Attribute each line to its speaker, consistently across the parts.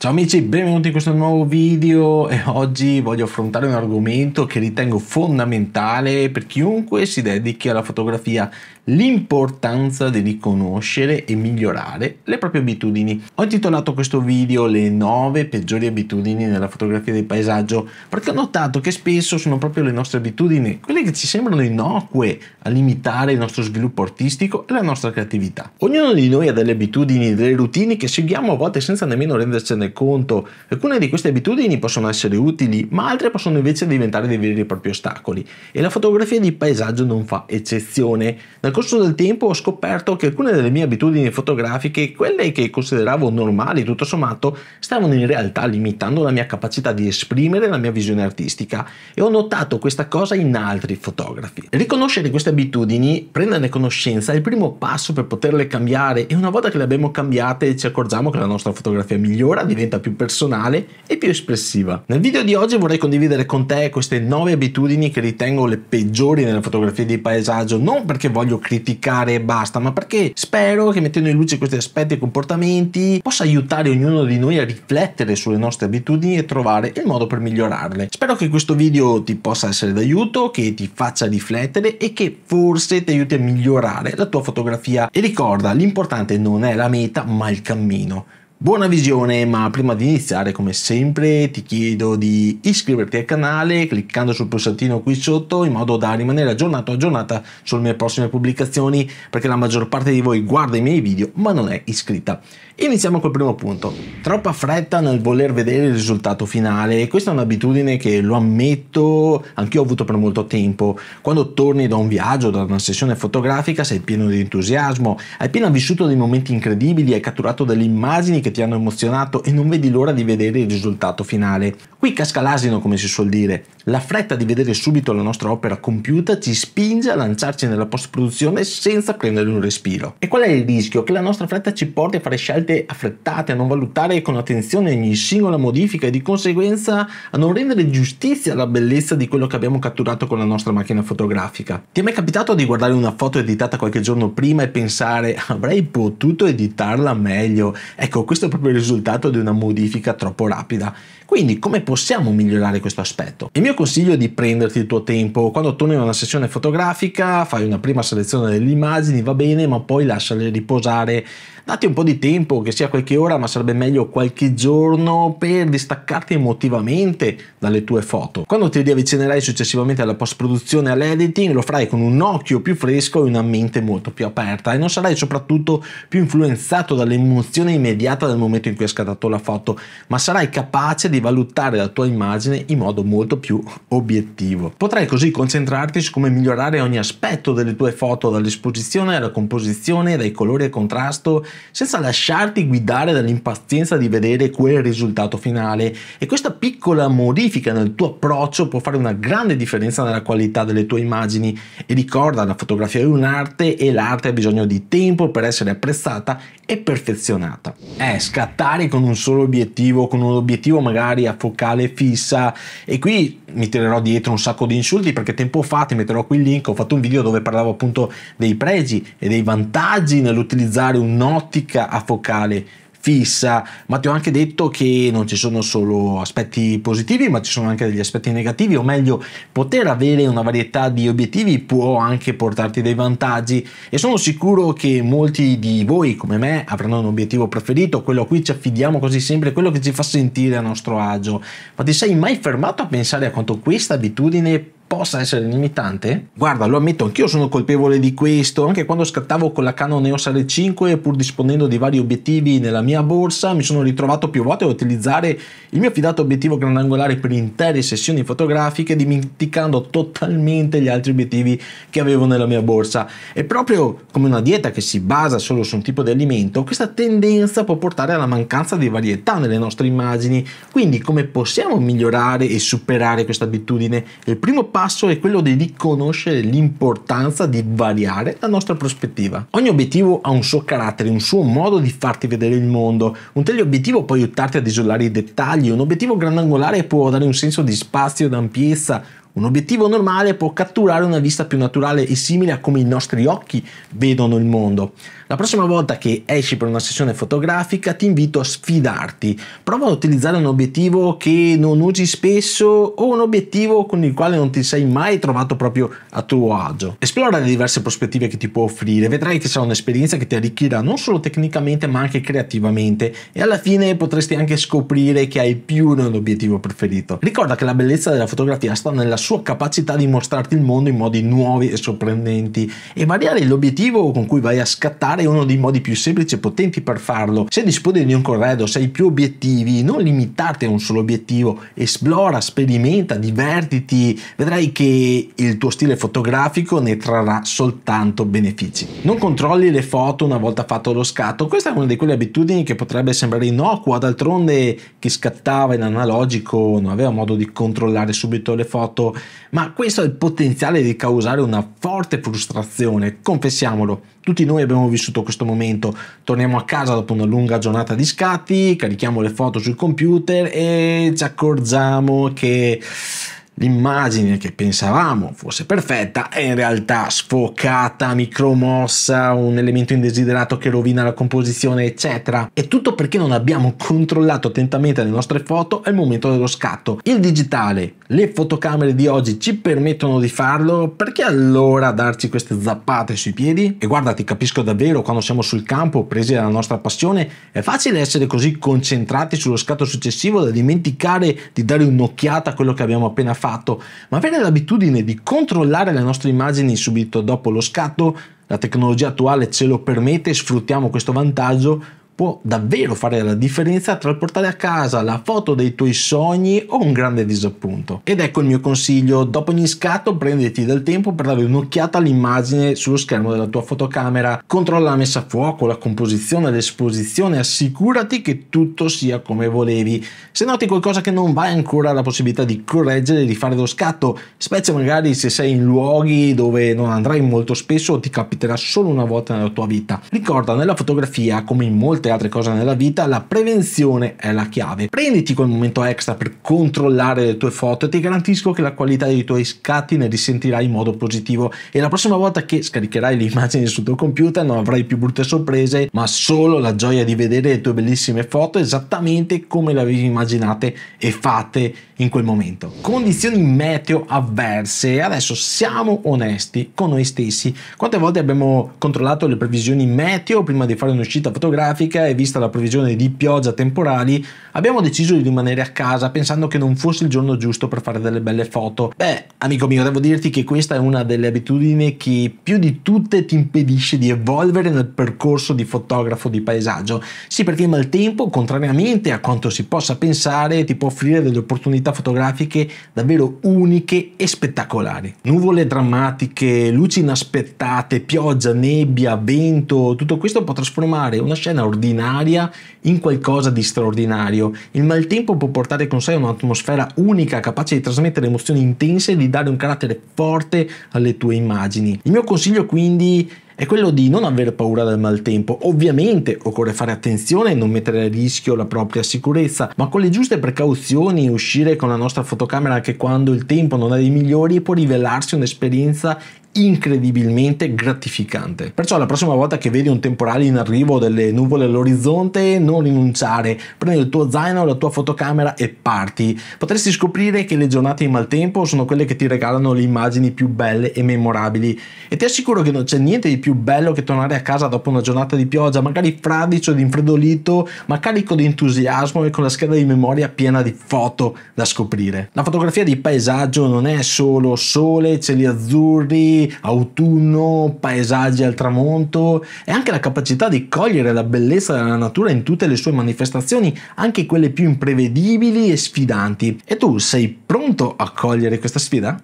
Speaker 1: Ciao amici, benvenuti in questo nuovo video e oggi voglio affrontare un argomento che ritengo fondamentale per chiunque si dedichi alla fotografia, l'importanza di riconoscere e migliorare le proprie abitudini. Ho intitolato questo video le 9 peggiori abitudini nella fotografia del paesaggio perché ho notato che spesso sono proprio le nostre abitudini, quelle che ci sembrano innocue, a limitare il nostro sviluppo artistico e la nostra creatività. Ognuno di noi ha delle abitudini, delle routine che seguiamo a volte senza nemmeno rendercene tenerne conto. Alcune di queste abitudini possono essere utili, ma altre possono invece diventare dei veri e propri ostacoli. E la fotografia di paesaggio non fa eccezione. Nel corso del tempo ho scoperto che alcune delle mie abitudini fotografiche, quelle che consideravo normali tutto sommato, stavano in realtà limitando la mia capacità di esprimere la mia visione artistica e ho notato questa cosa in altri fotografi. Riconoscere queste abitudini, prenderne conoscenza è il primo passo per poterle cambiare e una volta che le abbiamo cambiate ci accorgiamo che la nostra fotografia migliora, diventa diventa più personale e più espressiva. Nel video di oggi vorrei condividere con te queste 9 abitudini che ritengo le peggiori nella fotografia di paesaggio, non perché voglio criticare e basta, ma perché spero che mettendo in luce questi aspetti e comportamenti possa aiutare ognuno di noi a riflettere sulle nostre abitudini e trovare il modo per migliorarle. Spero che questo video ti possa essere d'aiuto, che ti faccia riflettere e che forse ti aiuti a migliorare la tua fotografia. E ricorda, l'importante non è la meta, ma il cammino. Buona visione, ma prima di iniziare come sempre ti chiedo di iscriverti al canale cliccando sul pulsantino qui sotto in modo da rimanere aggiornato aggiornata sulle mie prossime pubblicazioni perché la maggior parte di voi guarda i miei video ma non è iscritta. Iniziamo col primo punto. Troppa fretta nel voler vedere il risultato finale. Questa è un'abitudine che lo ammetto anch'io ho avuto per molto tempo. Quando torni da un viaggio, da una sessione fotografica sei pieno di entusiasmo, hai appena vissuto dei momenti incredibili, hai catturato delle immagini che che ti hanno emozionato e non vedi l'ora di vedere il risultato finale. Qui casca l'asino come si suol dire, la fretta di vedere subito la nostra opera compiuta ci spinge a lanciarci nella post-produzione senza prendere un respiro. E qual è il rischio? Che la nostra fretta ci porti a fare scelte affrettate, a non valutare con attenzione ogni singola modifica e di conseguenza a non rendere giustizia alla bellezza di quello che abbiamo catturato con la nostra macchina fotografica. Ti è mai capitato di guardare una foto editata qualche giorno prima e pensare avrei potuto editarla meglio? Ecco, questo è proprio il risultato di una modifica troppo rapida. Quindi come possiamo migliorare questo aspetto? Il mio consiglio è di prenderti il tuo tempo. Quando torni a una sessione fotografica fai una prima selezione delle immagini, va bene, ma poi lasciale riposare dati un po' di tempo, che sia qualche ora, ma sarebbe meglio qualche giorno per distaccarti emotivamente dalle tue foto. Quando ti riavvicinerai successivamente alla post-produzione e all'editing, lo farai con un occhio più fresco e una mente molto più aperta e non sarai soprattutto più influenzato dall'emozione immediata del momento in cui hai scattato la foto, ma sarai capace di valutare la tua immagine in modo molto più obiettivo. Potrai così concentrarti su come migliorare ogni aspetto delle tue foto, dall'esposizione alla composizione, dai colori e contrasto senza lasciarti guidare dall'impazienza di vedere quel risultato finale e questa piccola modifica nel tuo approccio può fare una grande differenza nella qualità delle tue immagini e ricorda la fotografia è un'arte e l'arte ha bisogno di tempo per essere apprezzata e perfezionata. Eh, scattare con un solo obiettivo, con un obiettivo magari a focale fissa e qui mi tirerò dietro un sacco di insulti perché tempo fa ti metterò qui il link, ho fatto un video dove parlavo appunto dei pregi e dei vantaggi nell'utilizzare un nodo un'ottica a focale fissa, ma ti ho anche detto che non ci sono solo aspetti positivi, ma ci sono anche degli aspetti negativi, o meglio, poter avere una varietà di obiettivi può anche portarti dei vantaggi e sono sicuro che molti di voi come me avranno un obiettivo preferito, quello a cui ci affidiamo quasi sempre, quello che ci fa sentire a nostro agio. Ma ti sei mai fermato a pensare a quanto questa abitudine possa essere limitante? Guarda, lo ammetto, anch'io sono colpevole di questo, anche quando scattavo con la Canon EOS R5, pur disponendo di vari obiettivi nella mia borsa, mi sono ritrovato più volte a utilizzare il mio fidato obiettivo grandangolare per intere sessioni fotografiche, dimenticando totalmente gli altri obiettivi che avevo nella mia borsa. E proprio come una dieta che si basa solo su un tipo di alimento, questa tendenza può portare alla mancanza di varietà nelle nostre immagini. Quindi come possiamo migliorare e superare questa abitudine? Il primo passo passo è quello di riconoscere l'importanza di variare la nostra prospettiva. Ogni obiettivo ha un suo carattere, un suo modo di farti vedere il mondo. Un teleobiettivo può aiutarti ad isolare i dettagli, un obiettivo grandangolare può dare un senso di spazio ed ampiezza, un obiettivo normale può catturare una vista più naturale e simile a come i nostri occhi vedono il mondo. La prossima volta che esci per una sessione fotografica ti invito a sfidarti. Prova ad utilizzare un obiettivo che non usi spesso o un obiettivo con il quale non ti sei mai trovato proprio a tuo agio. Esplora le diverse prospettive che ti può offrire, vedrai che sarà un'esperienza che ti arricchirà non solo tecnicamente ma anche creativamente e alla fine potresti anche scoprire che hai più un obiettivo preferito. Ricorda che la bellezza della fotografia sta nella sua capacità di mostrarti il mondo in modi nuovi e sorprendenti e variare l'obiettivo con cui vai a scattare è uno dei modi più semplici e potenti per farlo. Se disponi di un corredo, se hai più obiettivi, non limitarti a un solo obiettivo, esplora, sperimenta, divertiti, vedrai che il tuo stile fotografico ne trarrà soltanto benefici. Non controlli le foto una volta fatto lo scatto, questa è una di quelle abitudini che potrebbe sembrare innocua, d'altronde chi scattava in analogico non aveva modo di controllare subito le foto, ma questo ha il potenziale di causare una forte frustrazione, confessiamolo tutti noi abbiamo vissuto questo momento, torniamo a casa dopo una lunga giornata di scatti, carichiamo le foto sul computer e ci accorgiamo che l'immagine che pensavamo fosse perfetta è in realtà sfocata, micromossa, un elemento indesiderato che rovina la composizione, eccetera. E tutto perché non abbiamo controllato attentamente le nostre foto al momento dello scatto. Il digitale le fotocamere di oggi ci permettono di farlo, perché allora darci queste zappate sui piedi? E guarda, ti capisco davvero, quando siamo sul campo, presi dalla nostra passione, è facile essere così concentrati sullo scatto successivo da dimenticare di dare un'occhiata a quello che abbiamo appena fatto, ma avere l'abitudine di controllare le nostre immagini subito dopo lo scatto la tecnologia attuale ce lo permette, sfruttiamo questo vantaggio, può davvero fare la differenza tra portare a casa la foto dei tuoi sogni o un grande disappunto. Ed ecco il mio consiglio, dopo ogni scatto prenditi del tempo per dare un'occhiata all'immagine sullo schermo della tua fotocamera, controlla la messa a fuoco, la composizione, l'esposizione, assicurati che tutto sia come volevi. Se noti qualcosa che non va ancora la possibilità di correggere e di fare lo scatto, specie magari se sei in luoghi dove non andrai molto spesso o ti capiterà solo una volta nella tua vita. Ricorda, nella fotografia, come in molte tante altre cose nella vita, la prevenzione è la chiave. Prenditi quel momento extra per controllare le tue foto e ti garantisco che la qualità dei tuoi scatti ne risentirai in modo positivo e la prossima volta che scaricherai le immagini sul tuo computer non avrai più brutte sorprese, ma solo la gioia di vedere le tue bellissime foto esattamente come le avevi immaginate e fatte in quel momento. Condizioni meteo avverse, adesso siamo onesti con noi stessi. Quante volte abbiamo controllato le previsioni meteo prima di fare un'uscita fotografica climatica e vista la previsione di pioggia temporali, abbiamo deciso di rimanere a casa pensando che non fosse il giorno giusto per fare delle belle foto. Beh, amico mio, devo dirti che questa è una delle abitudini che più di tutte ti impedisce di evolvere nel percorso di fotografo di paesaggio. Sì, perché il maltempo, contrariamente a quanto si possa pensare, ti può offrire delle opportunità fotografiche davvero uniche e spettacolari. Nuvole drammatiche, luci inaspettate, pioggia, nebbia, vento, tutto questo può trasformare una scena ordinaria ordinaria in qualcosa di straordinario. Il maltempo può portare con sé un'atmosfera unica capace di trasmettere emozioni intense e di dare un carattere forte alle tue immagini. Il mio consiglio quindi è è quello di non aver paura del maltempo. Ovviamente occorre fare attenzione e non mettere a rischio la propria sicurezza, ma con le giuste precauzioni uscire con la nostra fotocamera anche quando il tempo non è dei migliori può rivelarsi un'esperienza incredibilmente gratificante. Perciò la prossima volta che vedi un temporale in arrivo o delle nuvole all'orizzonte, non rinunciare, prendi il tuo zaino, la tua fotocamera e parti. Potresti scoprire che le giornate in maltempo sono quelle che ti regalano le immagini più belle e memorabili e ti assicuro che non c'è niente di più più bello che tornare a casa dopo una giornata di pioggia, magari fradicio ed infreddolito, ma carico di entusiasmo e con la scheda di memoria piena di foto da scoprire. La fotografia di paesaggio non è solo sole, cieli azzurri, autunno, paesaggi al tramonto, è anche la capacità di cogliere la bellezza della natura in tutte le sue manifestazioni, anche quelle più imprevedibili e sfidanti. E tu sei pronto a cogliere questa sfida?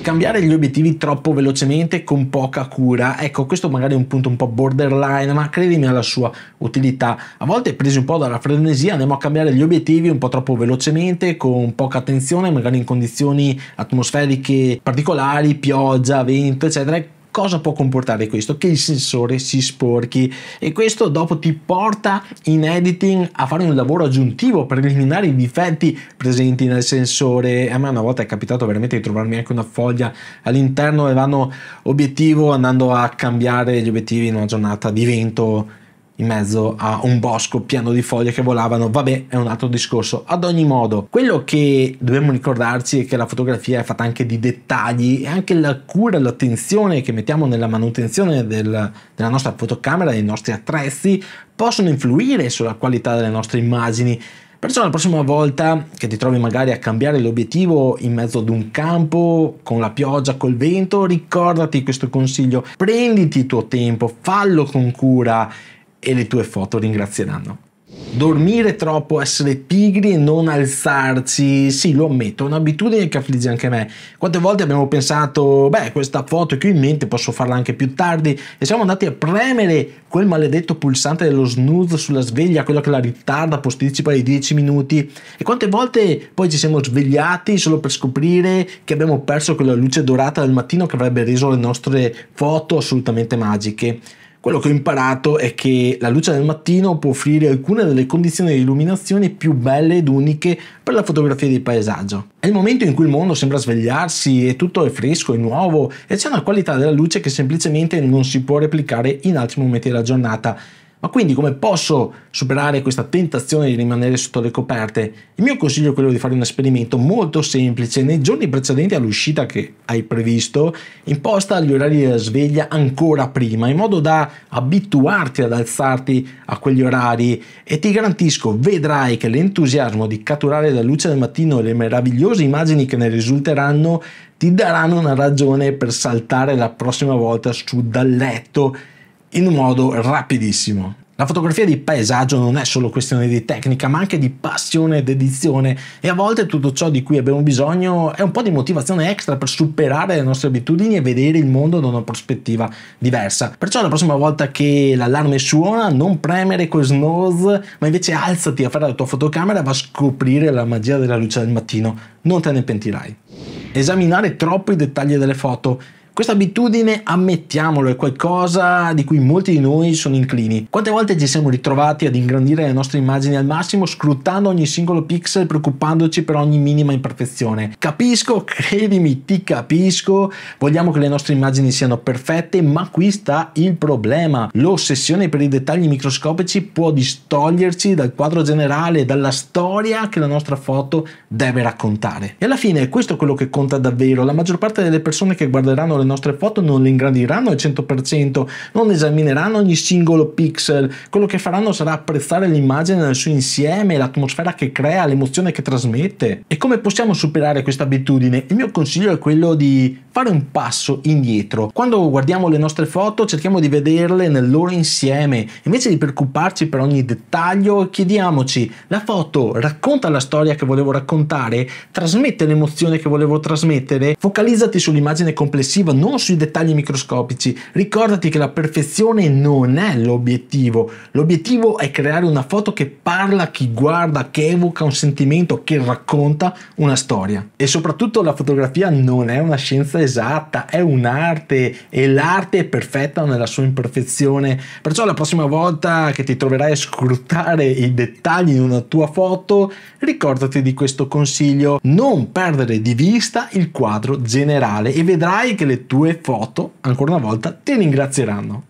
Speaker 1: cambiare gli obiettivi troppo velocemente con poca cura, ecco questo magari è un punto un po' borderline, ma credimi alla sua utilità. A volte presi un po' dalla frenesia andiamo a cambiare gli obiettivi un po' troppo velocemente, con poca attenzione, magari in condizioni atmosferiche particolari, pioggia, vento, eccetera Cosa può comportare questo? Che il sensore si sporchi e questo dopo ti porta in editing a fare un lavoro aggiuntivo per eliminare i difetti presenti nel sensore. A me una volta è capitato veramente di trovarmi anche una foglia all'interno del vano obiettivo andando a cambiare gli obiettivi in una giornata di vento in mezzo a un bosco pieno di foglie che volavano, vabbè è un altro discorso. Ad ogni modo, quello che dobbiamo ricordarci è che la fotografia è fatta anche di dettagli e anche la cura, l'attenzione che mettiamo nella manutenzione del, della nostra fotocamera, dei nostri attrezzi, possono influire sulla qualità delle nostre immagini. Perciò la prossima volta che ti trovi magari a cambiare l'obiettivo in mezzo ad un campo, con la pioggia, col vento, ricordati questo consiglio, prenditi il tuo tempo, fallo con cura e le tue foto ringrazieranno. Dormire troppo, essere pigri e non alzarsi, sì lo ammetto, è un'abitudine che affligge anche me. Quante volte abbiamo pensato, beh questa foto che ho in mente posso farla anche più tardi e siamo andati a premere quel maledetto pulsante dello snooze sulla sveglia, quello che la ritarda, posticipa di 10 minuti e quante volte poi ci siamo svegliati solo per scoprire che abbiamo perso quella luce dorata del mattino che avrebbe reso le nostre foto assolutamente magiche. Quello che ho imparato è che la luce del mattino può offrire alcune delle condizioni di illuminazione più belle ed uniche per la fotografia di paesaggio. È il momento in cui il mondo sembra svegliarsi e tutto è fresco e nuovo e c'è una qualità della luce che semplicemente non si può replicare in altri momenti della giornata ma quindi come posso superare questa tentazione di rimanere sotto le coperte? Il mio consiglio è quello di fare un esperimento molto semplice. Nei giorni precedenti all'uscita che hai previsto, imposta gli orari della sveglia ancora prima, in modo da abituarti ad alzarti a quegli orari e ti garantisco, vedrai che l'entusiasmo di catturare la luce del mattino e le meravigliose immagini che ne risulteranno ti daranno una ragione per saltare la prossima volta su dal letto in un modo rapidissimo. La fotografia di paesaggio non è solo questione di tecnica, ma anche di passione ed edizione e a volte tutto ciò di cui abbiamo bisogno è un po' di motivazione extra per superare le nostre abitudini e vedere il mondo da una prospettiva diversa. Perciò la prossima volta che l'allarme suona, non premere quel snooze, ma invece alzati a fare la tua fotocamera e va a scoprire la magia della luce del mattino. Non te ne pentirai. Esaminare troppo i dettagli delle foto questa abitudine, ammettiamolo, è qualcosa di cui molti di noi sono inclini. Quante volte ci siamo ritrovati ad ingrandire le nostre immagini al massimo scrutando ogni singolo pixel preoccupandoci per ogni minima imperfezione. Capisco, credimi, ti capisco, vogliamo che le nostre immagini siano perfette, ma qui sta il problema. L'ossessione per i dettagli microscopici può distoglierci dal quadro generale, dalla storia che la nostra foto deve raccontare. E alla fine questo è quello che conta davvero. La maggior parte delle persone che guarderanno le nostre foto non le ingrandiranno al 100%, non esamineranno ogni singolo pixel, quello che faranno sarà apprezzare l'immagine nel suo insieme, l'atmosfera che crea, l'emozione che trasmette. E come possiamo superare questa abitudine? Il mio consiglio è quello di fare un passo indietro. Quando guardiamo le nostre foto cerchiamo di vederle nel loro insieme, invece di preoccuparci per ogni dettaglio chiediamoci la foto racconta la storia che volevo raccontare, trasmette l'emozione che volevo trasmettere, focalizzati sull'immagine complessiva l'obiettivo non sui dettagli microscopici. Ricordati che la perfezione non è l'obiettivo. L'obiettivo è creare una foto che parla, chi guarda, che evoca un sentimento, che racconta una storia. E soprattutto la fotografia non è una scienza esatta, è un'arte e l'arte è perfetta nella sua imperfezione. Perciò la prossima volta che ti troverai a scrutare i dettagli in una tua foto, ricordati di questo consiglio. Non perdere di vista il quadro generale e vedrai che le tue foto, ancora una volta, ti ringrazieranno.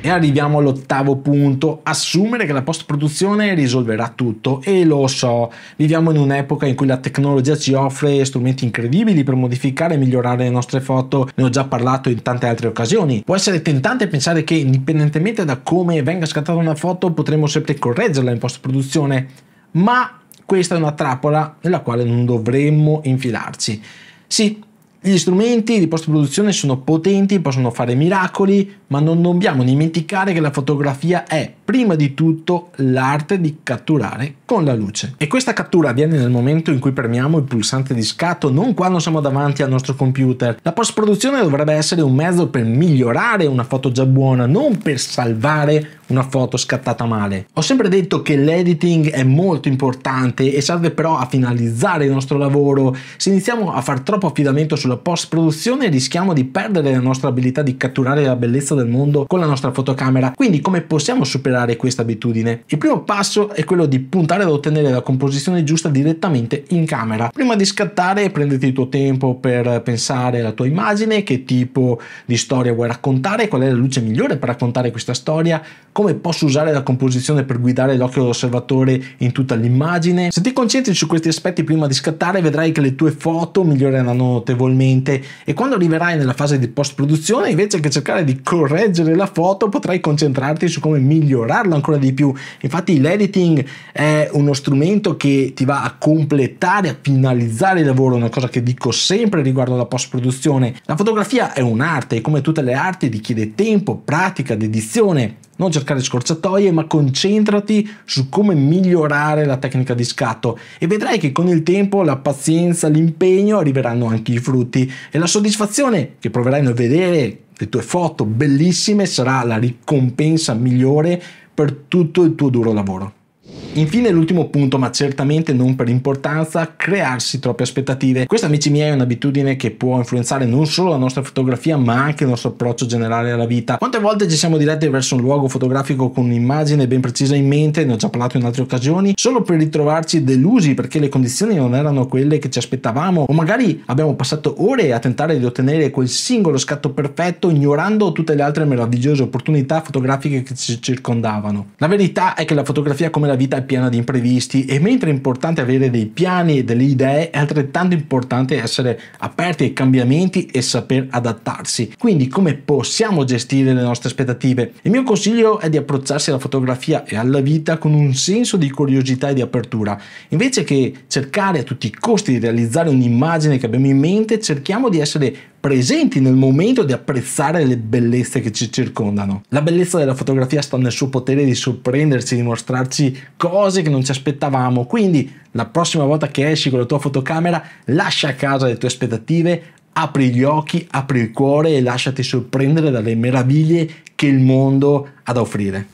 Speaker 1: E arriviamo all'ottavo punto, assumere che la post-produzione risolverà tutto. E lo so, viviamo in un'epoca in cui la tecnologia ci offre strumenti incredibili per modificare e migliorare le nostre foto, ne ho già parlato in tante altre occasioni. Può essere tentante pensare che, indipendentemente da come venga scattata una foto, potremo sempre correggerla in post-produzione, ma questa è una trappola nella quale non dovremmo infilarci. Sì, gli strumenti di post-produzione sono potenti, possono fare miracoli, ma non dobbiamo dimenticare che la fotografia è prima di tutto l'arte di catturare con la luce. E questa cattura avviene nel momento in cui premiamo il pulsante di scatto, non quando siamo davanti al nostro computer. La post-produzione dovrebbe essere un mezzo per migliorare una foto già buona, non per salvare una foto scattata male. Ho sempre detto che l'editing è molto importante e serve però a finalizzare il nostro lavoro. Se iniziamo a far troppo affidamento sulla livello post-produzione rischiamo di perdere la nostra abilità di catturare la bellezza del mondo con la nostra fotocamera. Quindi come possiamo superare questa abitudine? Il primo passo è quello di puntare ad ottenere la composizione giusta direttamente in camera. Prima di scattare prenditi il tuo tempo per pensare alla tua immagine, che tipo di storia vuoi raccontare, qual è la luce migliore per raccontare questa storia, come posso usare la composizione per guidare l'occhio dell'osservatore in tutta l'immagine. Se ti concentri su questi aspetti prima di scattare vedrai che le tue foto miglioreranno notevolmente e quando arriverai nella fase di post produzione invece che cercare di correggere la foto potrai concentrarti su come migliorarla ancora di più. Infatti l'editing è uno strumento che ti va a completare, a finalizzare il lavoro, una cosa che dico sempre riguardo alla post produzione. La fotografia è un'arte e come tutte le arti richiede tempo, pratica, dedizione non cercare scorciatoie, ma concentrati su come migliorare la tecnica di scatto e vedrai che con il tempo, la pazienza, l'impegno arriveranno anche i frutti e la soddisfazione che proverai nel vedere le tue foto bellissime sarà la ricompensa migliore per tutto il tuo duro lavoro. Infine l'ultimo punto, ma certamente non per importanza, crearsi troppe aspettative. Questa amici miei è un'abitudine che può influenzare non solo la nostra fotografia ma anche il nostro approccio generale alla vita. Quante volte ci siamo diretti verso un luogo fotografico con un'immagine ben precisa in mente, ne ho già parlato in altre occasioni, solo per ritrovarci delusi perché le condizioni non erano quelle che ci aspettavamo o magari abbiamo passato ore a tentare di ottenere quel singolo scatto perfetto ignorando tutte le altre meravigliose opportunità fotografiche che ci circondavano. La verità è che la fotografia come la vita è al di imprevisti e mentre è importante avere dei piani e delle idee, è altrettanto importante essere aperti ai cambiamenti e saper adattarsi. Quindi come possiamo gestire le nostre aspettative? Il mio consiglio è di approcciarsi alla fotografia e alla vita con un senso di curiosità e di apertura. Invece che cercare a tutti i costi di realizzare un'immagine che abbiamo in mente, cerchiamo di essere presenti nel momento di apprezzare le bellezze che ci circondano. La bellezza della fotografia sta nel suo potere di sorprenderci, di mostrarci cose che non ci aspettavamo, quindi la prossima volta che esci con la tua fotocamera lascia a casa le tue aspettative, apri gli occhi, apri il cuore e lasciati sorprendere dalle meraviglie che il mondo ha da offrire.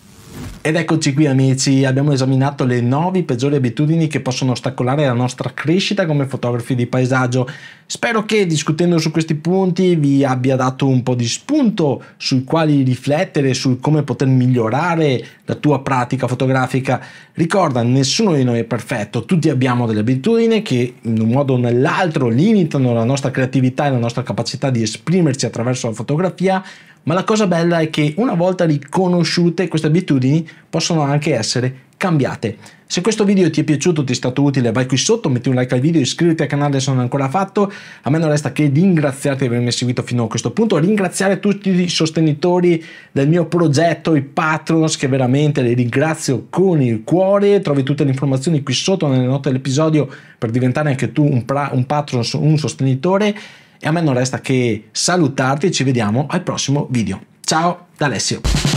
Speaker 1: Ed eccoci qui amici, abbiamo esaminato le 9 peggiori abitudini che possono ostacolare la nostra crescita come fotografi di paesaggio. Spero che discutendo su questi punti vi abbia dato un po' di spunto sui quali riflettere, su come poter migliorare la tua pratica fotografica. Ricorda, nessuno di noi è perfetto, tutti abbiamo delle abitudini che in un modo o nell'altro limitano la nostra creatività e la nostra capacità di esprimerci attraverso la fotografia ma la cosa bella è che una volta riconosciute queste abitudini possono anche essere cambiate. Se questo video ti è piaciuto, ti è stato utile, vai qui sotto, metti un like al video, iscriviti al canale se non l'hai ancora fatto. A me non resta che ringraziarti di avermi seguito fino a questo punto, ringraziare tutti i sostenitori del mio progetto, i patrons, che veramente li ringrazio con il cuore. Trovi tutte le informazioni qui sotto nelle note dell'episodio per diventare anche tu un, pra- un patron, un sostenitore e a me non resta che salutarti e ci vediamo al prossimo video. Ciao da Alessio!